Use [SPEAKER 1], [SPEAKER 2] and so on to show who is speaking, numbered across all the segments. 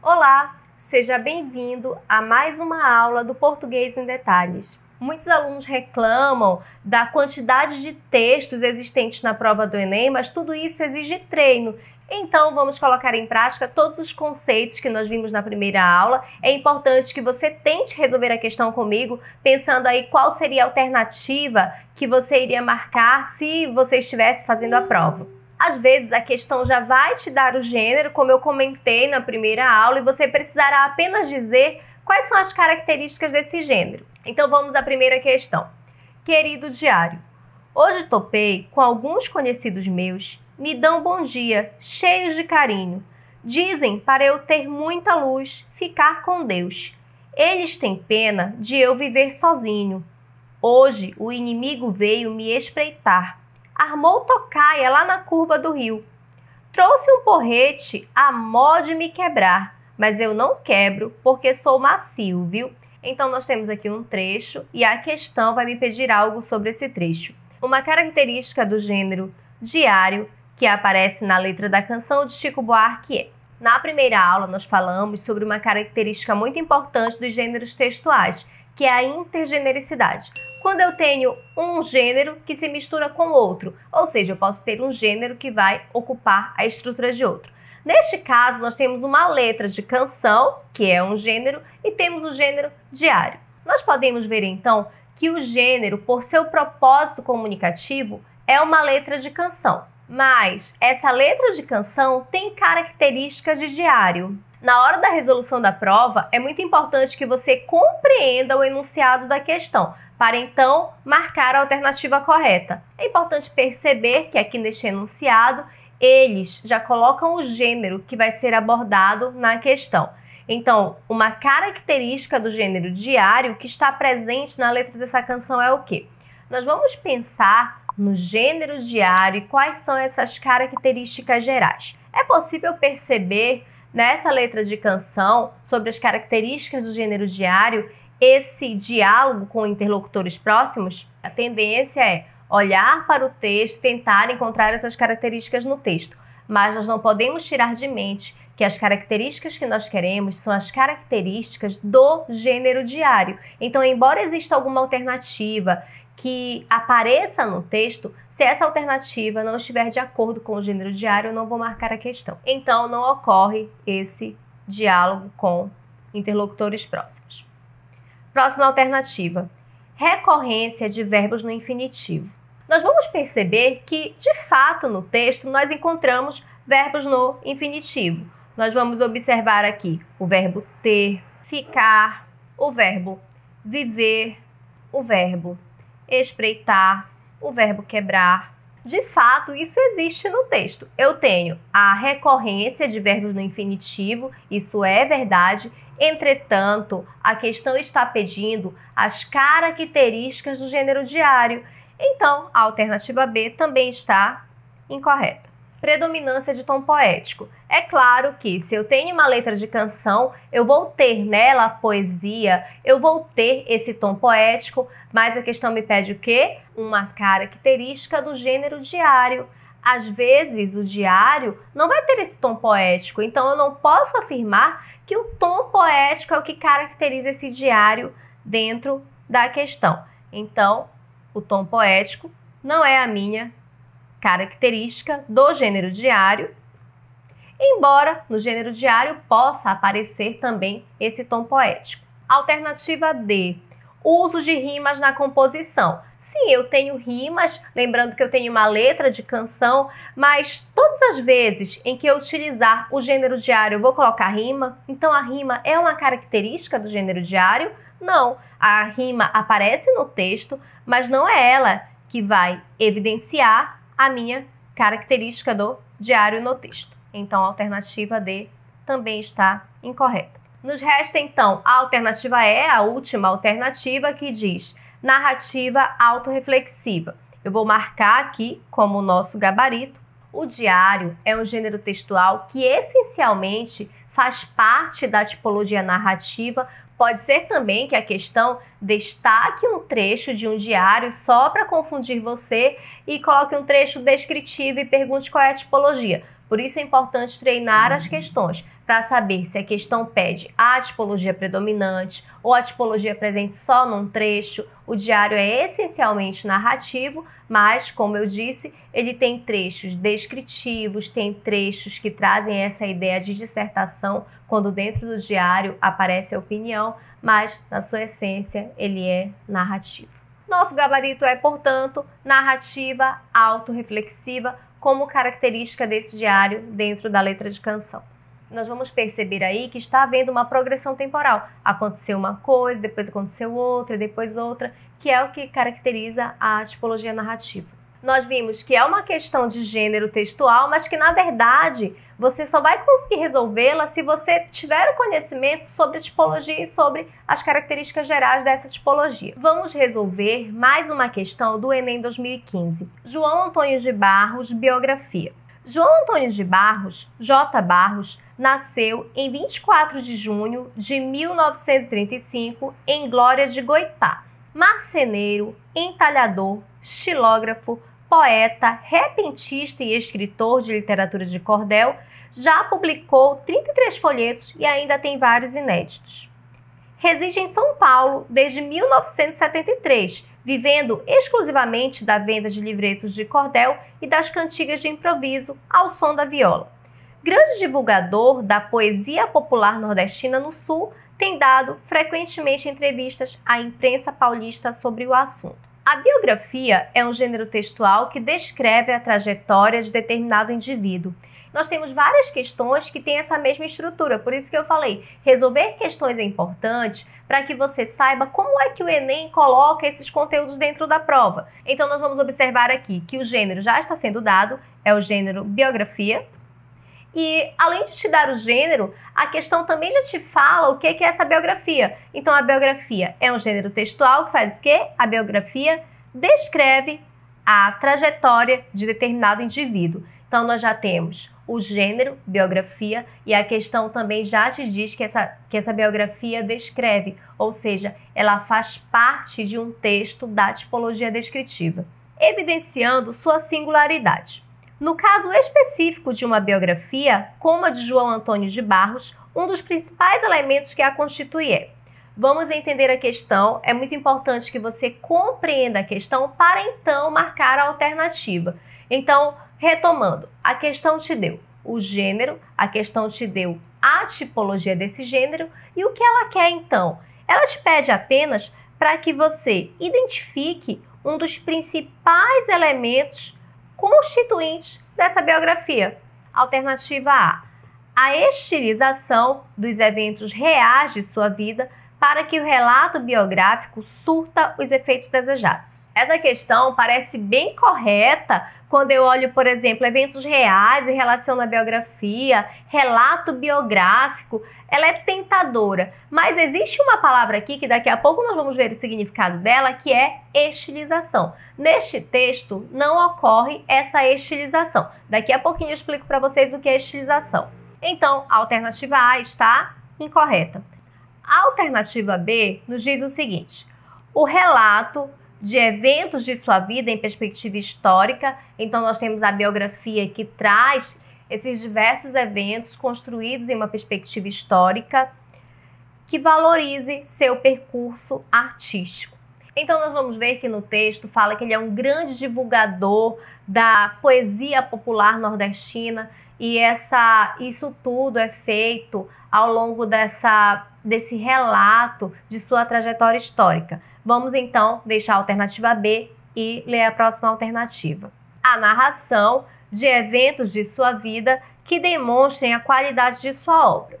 [SPEAKER 1] Olá, seja bem-vindo a mais uma aula do Português em Detalhes. Muitos alunos reclamam da quantidade de textos existentes na prova do Enem, mas tudo isso exige treino então, vamos colocar em prática todos os conceitos que nós vimos na primeira aula. É importante que você tente resolver a questão comigo, pensando aí qual seria a alternativa que você iria marcar se você estivesse fazendo a prova. Às vezes a questão já vai te dar o gênero, como eu comentei na primeira aula, e você precisará apenas dizer quais são as características desse gênero. Então vamos à primeira questão. Querido diário, hoje topei com alguns conhecidos meus me dão bom dia, cheios de carinho. Dizem para eu ter muita luz, ficar com Deus. Eles têm pena de eu viver sozinho. Hoje o inimigo veio me espreitar. Armou tocaia lá na curva do rio. Trouxe um porrete a mó de me quebrar, mas eu não quebro porque sou macio, viu? Então nós temos aqui um trecho e a questão vai me pedir algo sobre esse trecho. Uma característica do gênero diário que aparece na letra da canção de Chico Buarque Na primeira aula, nós falamos sobre uma característica muito importante dos gêneros textuais, que é a intergenericidade. Quando eu tenho um gênero que se mistura com outro, ou seja, eu posso ter um gênero que vai ocupar a estrutura de outro. Neste caso, nós temos uma letra de canção, que é um gênero, e temos o gênero diário. Nós podemos ver então que o gênero, por seu propósito comunicativo, é uma letra de canção. Mas essa letra de canção tem características de diário. Na hora da resolução da prova, é muito importante que você compreenda o enunciado da questão, para então marcar a alternativa correta. É importante perceber que aqui neste enunciado, eles já colocam o gênero que vai ser abordado na questão. Então, uma característica do gênero diário que está presente na letra dessa canção é o quê? Nós vamos pensar no gênero diário e quais são essas características gerais. É possível perceber nessa letra de canção sobre as características do gênero diário esse diálogo com interlocutores próximos? A tendência é olhar para o texto, tentar encontrar essas características no texto, mas nós não podemos tirar de mente que as características que nós queremos são as características do gênero diário. Então, embora exista alguma alternativa que apareça no texto, se essa alternativa não estiver de acordo com o gênero diário, eu não vou marcar a questão. Então, não ocorre esse diálogo com interlocutores próximos. Próxima alternativa: recorrência de verbos no infinitivo. Nós vamos perceber que, de fato, no texto nós encontramos verbos no infinitivo. Nós vamos observar aqui o verbo ter, ficar, o verbo viver, o verbo espreitar, o verbo quebrar. De fato, isso existe no texto. Eu tenho a recorrência de verbos no infinitivo, isso é verdade. Entretanto, a questão está pedindo as características do gênero diário. Então, a alternativa B também está incorreta. Predominância de tom poético. É claro que se eu tenho uma letra de canção, eu vou ter nela a poesia, eu vou ter esse tom poético, mas a questão me pede o quê? Uma característica do gênero diário. Às vezes o diário não vai ter esse tom poético, então eu não posso afirmar que o tom poético é o que caracteriza esse diário dentro da questão. Então, o tom poético não é a minha característica do gênero diário embora no gênero diário possa aparecer também esse tom poético. Alternativa D. Uso de rimas na composição. Sim, eu tenho rimas, lembrando que eu tenho uma letra de canção, mas todas as vezes em que eu utilizar o gênero diário, eu vou colocar rima. Então a rima é uma característica do gênero diário? Não. A rima aparece no texto, mas não é ela que vai evidenciar a minha característica do diário no texto. Então a alternativa D também está incorreta. Nos resta então a alternativa E, a última alternativa, que diz narrativa autorreflexiva. Eu vou marcar aqui como nosso gabarito. O diário é um gênero textual que essencialmente faz parte da tipologia narrativa. Pode ser também que a questão destaque um trecho de um diário só para confundir você e coloque um trecho descritivo e pergunte qual é a tipologia. Por isso é importante treinar as questões para saber se a questão pede a tipologia predominante ou a tipologia presente só num trecho. O diário é essencialmente narrativo, mas, como eu disse, ele tem trechos descritivos, tem trechos que trazem essa ideia de dissertação, quando dentro do diário aparece a opinião, mas, na sua essência, ele é narrativo. Nosso gabarito é, portanto, narrativa autorreflexiva como característica desse diário dentro da letra de canção. Nós vamos perceber aí que está havendo uma progressão temporal. Aconteceu uma coisa, depois aconteceu outra, depois outra, que é o que caracteriza a tipologia narrativa nós vimos que é uma questão de gênero textual, mas que na verdade você só vai conseguir resolvê-la se você tiver o conhecimento sobre tipologia e sobre as características gerais dessa tipologia. Vamos resolver mais uma questão do Enem 2015. João Antônio de Barros, biografia. João Antônio de Barros, J. Barros, nasceu em 24 de junho de 1935 em Glória de Goitá. Marceneiro, entalhador, xilógrafo, poeta, repentista e escritor de literatura de cordel, já publicou 33 folhetos e ainda tem vários inéditos. Reside em São Paulo desde 1973, vivendo exclusivamente da venda de livretos de cordel e das cantigas de improviso ao som da viola. Grande divulgador da poesia popular nordestina no Sul, tem dado frequentemente entrevistas à imprensa paulista sobre o assunto. A biografia é um gênero textual que descreve a trajetória de determinado indivíduo. Nós temos várias questões que têm essa mesma estrutura, por isso que eu falei, resolver questões é importante para que você saiba como é que o Enem coloca esses conteúdos dentro da prova. Então nós vamos observar aqui que o gênero já está sendo dado, é o gênero biografia, e além de te dar o gênero, a questão também já te fala o que é essa biografia. Então a biografia é um gênero textual que faz o quê? A biografia descreve a trajetória de determinado indivíduo. Então nós já temos o gênero, biografia, e a questão também já te diz que essa, que essa biografia descreve, ou seja, ela faz parte de um texto da tipologia descritiva, evidenciando sua singularidade. No caso específico de uma biografia, como a de João Antônio de Barros, um dos principais elementos que a constitui é Vamos entender a questão. É muito importante que você compreenda a questão para então marcar a alternativa. Então, retomando, a questão te deu o gênero, a questão te deu a tipologia desse gênero e o que ela quer então? Ela te pede apenas para que você identifique um dos principais elementos constituintes dessa biografia. Alternativa A: a estilização dos eventos reais de sua vida para que o relato biográfico surta os efeitos desejados. Essa questão parece bem correta quando eu olho, por exemplo, eventos reais e relaciono a biografia, relato biográfico, ela é tentadora. Mas existe uma palavra aqui que daqui a pouco nós vamos ver o significado dela, que é estilização. Neste texto não ocorre essa estilização. Daqui a pouquinho eu explico para vocês o que é estilização. Então, a alternativa A está incorreta. A alternativa B nos diz o seguinte: o relato de eventos de sua vida em perspectiva histórica. Então, nós temos a biografia que traz esses diversos eventos construídos em uma perspectiva histórica que valorize seu percurso artístico. Então, nós vamos ver que no texto fala que ele é um grande divulgador da poesia popular nordestina e essa, isso tudo é feito ao longo dessa, desse relato de sua trajetória histórica. Vamos então deixar a alternativa B e ler a próxima alternativa. A narração de eventos de sua vida que demonstrem a qualidade de sua obra.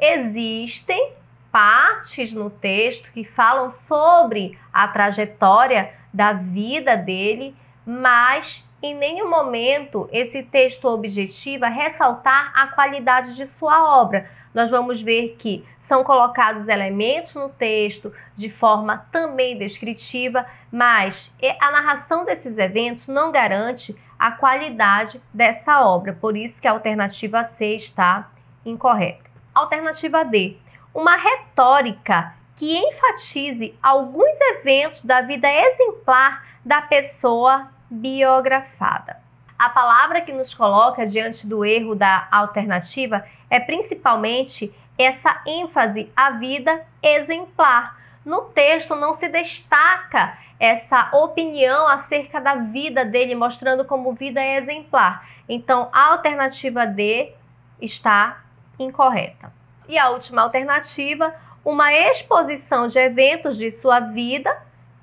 [SPEAKER 1] Existem partes no texto que falam sobre a trajetória da vida dele mas em nenhum momento esse texto objetiva ressaltar a qualidade de sua obra. Nós vamos ver que são colocados elementos no texto de forma também descritiva, mas a narração desses eventos não garante a qualidade dessa obra. Por isso que a alternativa C está incorreta. Alternativa D. Uma retórica que enfatize alguns eventos da vida exemplar da pessoa biografada. A palavra que nos coloca diante do erro da alternativa é principalmente essa ênfase à vida exemplar. No texto não se destaca essa opinião acerca da vida dele, mostrando como vida é exemplar. Então, a alternativa D está incorreta. E a última alternativa, uma exposição de eventos de sua vida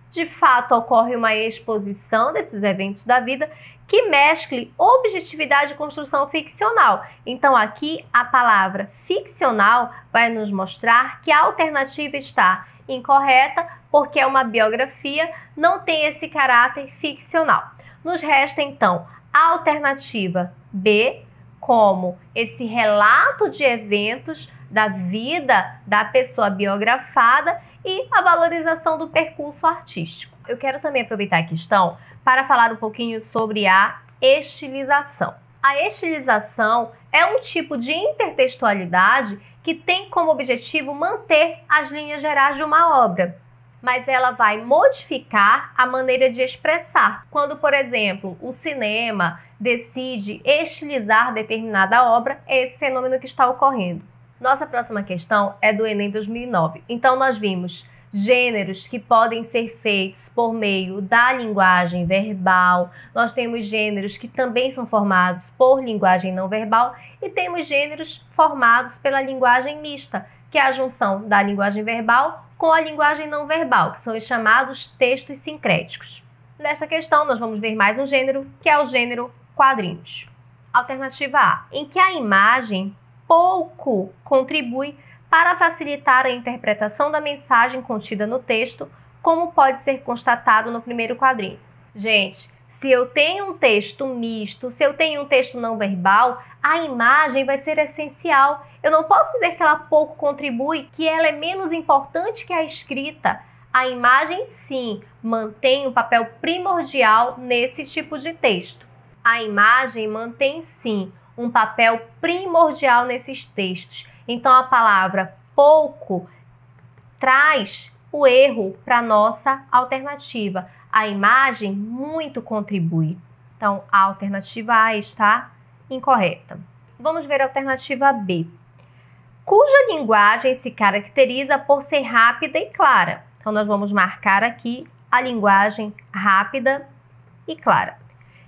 [SPEAKER 1] de fato ocorre uma exposição desses eventos da vida que mescle objetividade e construção ficcional. Então, aqui a palavra ficcional vai nos mostrar que a alternativa está incorreta, porque é uma biografia não tem esse caráter ficcional. Nos resta então a alternativa B, como esse relato de eventos da vida da pessoa biografada e a valorização do percurso artístico. Eu quero também aproveitar a questão para falar um pouquinho sobre a estilização. A estilização é um tipo de intertextualidade que tem como objetivo manter as linhas gerais de uma obra, mas ela vai modificar a maneira de expressar. Quando, por exemplo, o cinema decide estilizar determinada obra, é esse fenômeno que está ocorrendo. Nossa próxima questão é do Enem 2009. Então, nós vimos gêneros que podem ser feitos por meio da linguagem verbal, nós temos gêneros que também são formados por linguagem não verbal e temos gêneros formados pela linguagem mista, que é a junção da linguagem verbal com a linguagem não verbal, que são os chamados textos sincréticos. Nesta questão, nós vamos ver mais um gênero, que é o gênero quadrinhos. Alternativa A, em que a imagem pouco contribui para facilitar a interpretação da mensagem contida no texto, como pode ser constatado no primeiro quadrinho. Gente, se eu tenho um texto misto, se eu tenho um texto não verbal, a imagem vai ser essencial. Eu não posso dizer que ela pouco contribui, que ela é menos importante que a escrita. A imagem, sim, mantém um papel primordial nesse tipo de texto. A imagem mantém, sim, um papel primordial nesses textos. Então a palavra pouco traz o erro para nossa alternativa. A imagem muito contribui. Então a alternativa A está incorreta. Vamos ver a alternativa B, cuja linguagem se caracteriza por ser rápida e clara. Então nós vamos marcar aqui a linguagem rápida e clara,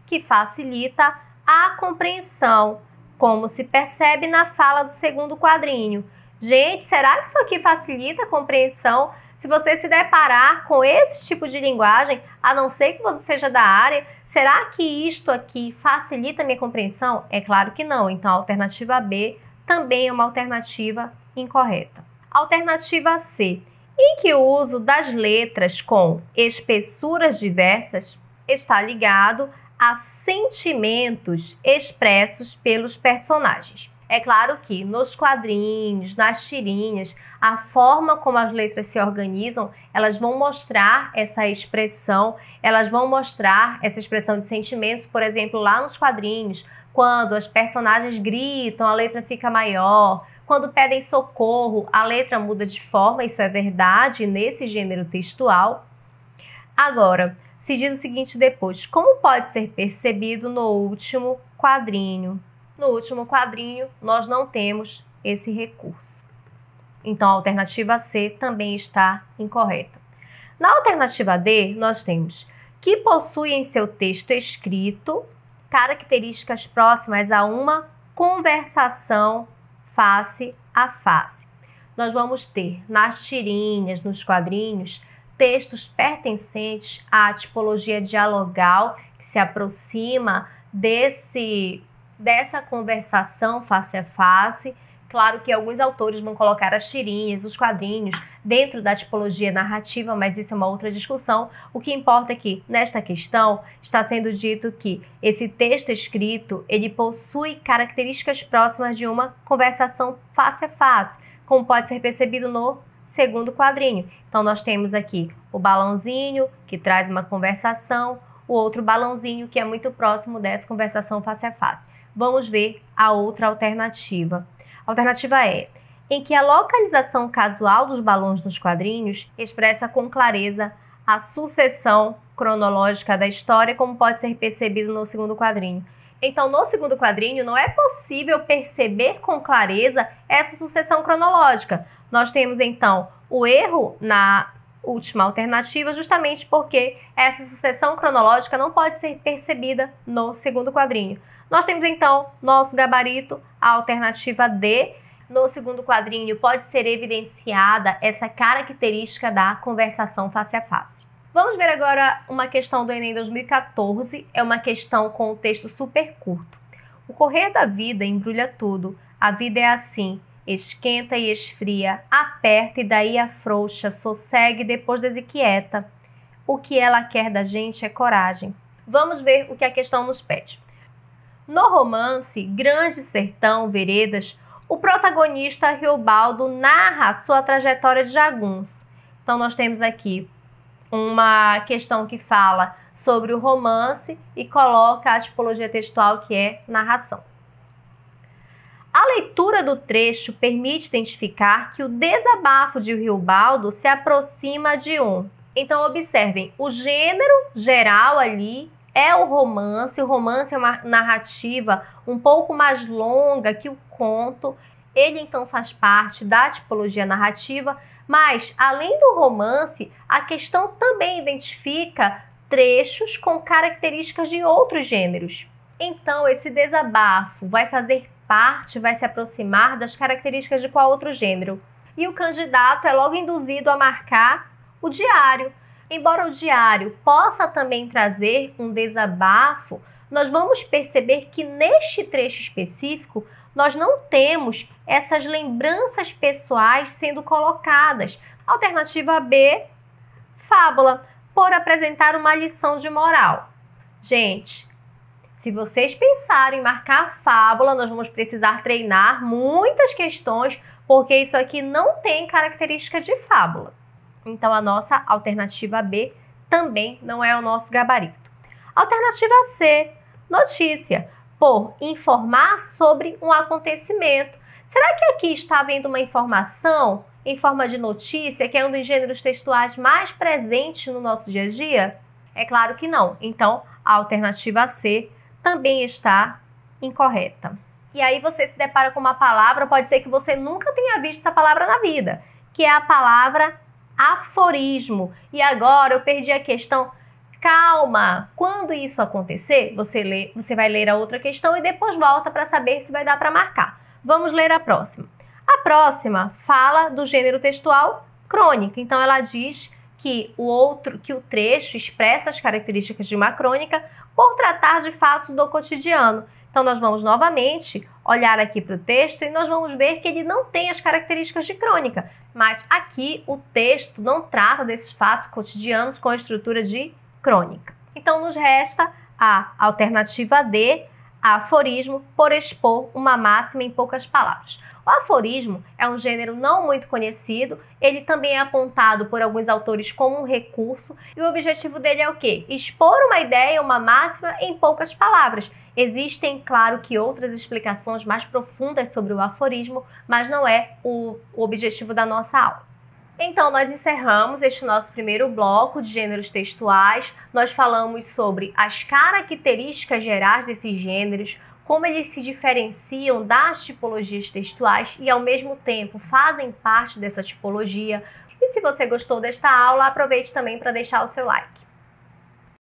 [SPEAKER 1] que facilita a compreensão, como se percebe na fala do segundo quadrinho. Gente, será que isso aqui facilita a compreensão? Se você se deparar com esse tipo de linguagem, a não ser que você seja da área, será que isto aqui facilita a minha compreensão? É claro que não. Então, a alternativa B também é uma alternativa incorreta. Alternativa C, em que o uso das letras com espessuras diversas está ligado a sentimentos expressos pelos personagens. É claro que nos quadrinhos, nas tirinhas, a forma como as letras se organizam, elas vão mostrar essa expressão, elas vão mostrar essa expressão de sentimentos, por exemplo, lá nos quadrinhos, quando as personagens gritam, a letra fica maior, quando pedem socorro, a letra muda de forma, isso é verdade nesse gênero textual. Agora, se diz o seguinte depois: como pode ser percebido no último quadrinho? No último quadrinho, nós não temos esse recurso. Então, a alternativa C também está incorreta. Na alternativa D, nós temos que possui em seu texto escrito características próximas a uma conversação face a face. Nós vamos ter nas tirinhas, nos quadrinhos, textos pertencentes à tipologia dialogal que se aproxima desse dessa conversação face a face. Claro que alguns autores vão colocar as tirinhas, os quadrinhos dentro da tipologia narrativa, mas isso é uma outra discussão. O que importa é que nesta questão está sendo dito que esse texto escrito, ele possui características próximas de uma conversação face a face, como pode ser percebido no segundo quadrinho. Então, nós temos aqui o balãozinho, que traz uma conversação, o outro balãozinho, que é muito próximo dessa conversação face a face. Vamos ver a outra alternativa. A alternativa é em que a localização casual dos balões nos quadrinhos expressa com clareza a sucessão cronológica da história, como pode ser percebido no segundo quadrinho. Então, no segundo quadrinho, não é possível perceber com clareza essa sucessão cronológica. Nós temos então o erro na última alternativa, justamente porque essa sucessão cronológica não pode ser percebida no segundo quadrinho. Nós temos então nosso gabarito, a alternativa D. No segundo quadrinho pode ser evidenciada essa característica da conversação face a face. Vamos ver agora uma questão do Enem 2014. É uma questão com um texto super curto. O correr da vida embrulha tudo. A vida é assim: esquenta e esfria, aperta e daí afrouxa, sossegue e depois desequieta. O que ela quer da gente é coragem. Vamos ver o que a questão nos pede. No romance Grande Sertão Veredas, o protagonista Riobaldo narra sua trajetória de jagunço. Então nós temos aqui uma questão que fala sobre o romance e coloca a tipologia textual que é narração. A leitura do trecho permite identificar que o desabafo de Riobaldo se aproxima de um. Então, observem, o gênero geral ali é o romance, o romance é uma narrativa um pouco mais longa que o conto. Ele então faz parte da tipologia narrativa mas, além do romance, a questão também identifica trechos com características de outros gêneros. Então, esse desabafo vai fazer parte, vai se aproximar das características de qual outro gênero. E o candidato é logo induzido a marcar o diário. Embora o diário possa também trazer um desabafo, nós vamos perceber que neste trecho específico nós não temos essas lembranças pessoais sendo colocadas. Alternativa B, fábula, por apresentar uma lição de moral. Gente, se vocês pensarem em marcar a fábula, nós vamos precisar treinar muitas questões, porque isso aqui não tem característica de fábula. Então, a nossa alternativa B também não é o nosso gabarito. Alternativa C, notícia, por informar sobre um acontecimento Será que aqui está havendo uma informação em forma de notícia que é um dos gêneros textuais mais presentes no nosso dia a dia? É claro que não. Então, a alternativa C também está incorreta. E aí você se depara com uma palavra, pode ser que você nunca tenha visto essa palavra na vida, que é a palavra aforismo. E agora eu perdi a questão. Calma, quando isso acontecer, você lê, você vai ler a outra questão e depois volta para saber se vai dar para marcar. Vamos ler a próxima. A próxima fala do gênero textual crônica. Então ela diz que o outro, que o trecho expressa as características de uma crônica por tratar de fatos do cotidiano. Então nós vamos novamente olhar aqui para o texto e nós vamos ver que ele não tem as características de crônica, mas aqui o texto não trata desses fatos cotidianos com a estrutura de crônica. Então nos resta a alternativa D, aforismo por expor uma máxima em poucas palavras. O aforismo é um gênero não muito conhecido, ele também é apontado por alguns autores como um recurso, e o objetivo dele é o quê? Expor uma ideia, uma máxima em poucas palavras. Existem, claro, que outras explicações mais profundas sobre o aforismo, mas não é o objetivo da nossa aula. Então, nós encerramos este nosso primeiro bloco de gêneros textuais. Nós falamos sobre as características gerais desses gêneros, como eles se diferenciam das tipologias textuais e, ao mesmo tempo, fazem parte dessa tipologia. E se você gostou desta aula, aproveite também para deixar o seu like.